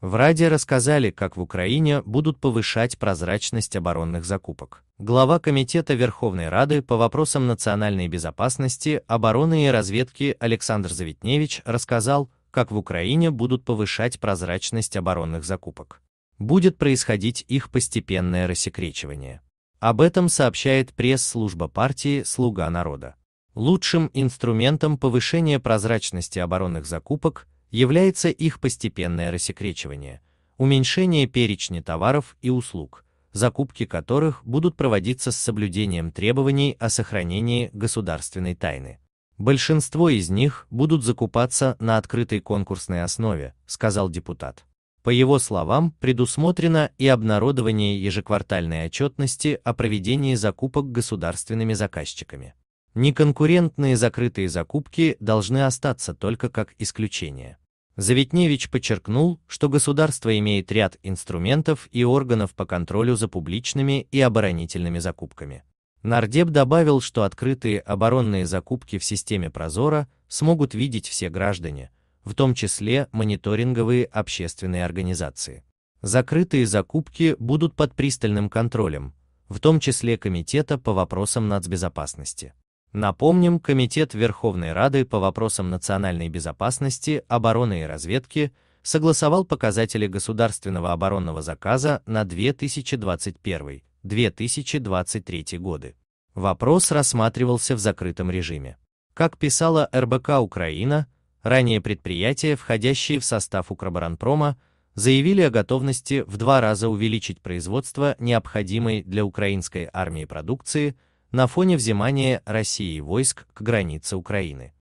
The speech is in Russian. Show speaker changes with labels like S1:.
S1: В Раде рассказали, как в Украине будут повышать прозрачность оборонных закупок. Глава Комитета Верховной Рады по вопросам национальной безопасности, обороны и разведки Александр Завитневич рассказал, как в Украине будут повышать прозрачность оборонных закупок. Будет происходить их постепенное рассекречивание. Об этом сообщает пресс-служба партии «Слуга народа». Лучшим инструментом повышения прозрачности оборонных закупок – является их постепенное рассекречивание, уменьшение перечня товаров и услуг, закупки которых будут проводиться с соблюдением требований о сохранении государственной тайны. Большинство из них будут закупаться на открытой конкурсной основе, сказал депутат. По его словам, предусмотрено и обнародование ежеквартальной отчетности о проведении закупок государственными заказчиками. Неконкурентные закрытые закупки должны остаться только как исключение. Заветневич подчеркнул, что государство имеет ряд инструментов и органов по контролю за публичными и оборонительными закупками. Нардеп добавил, что открытые оборонные закупки в системе Прозора смогут видеть все граждане, в том числе мониторинговые общественные организации. Закрытые закупки будут под пристальным контролем, в том числе Комитета по вопросам нацбезопасности. Напомним, Комитет Верховной Рады по вопросам национальной безопасности, обороны и разведки согласовал показатели государственного оборонного заказа на 2021-2023 годы. Вопрос рассматривался в закрытом режиме. Как писала РБК Украина, ранее предприятия, входящие в состав Укроборонпрома, заявили о готовности в два раза увеличить производство необходимой для украинской армии продукции – на фоне взимания России войск к границе Украины.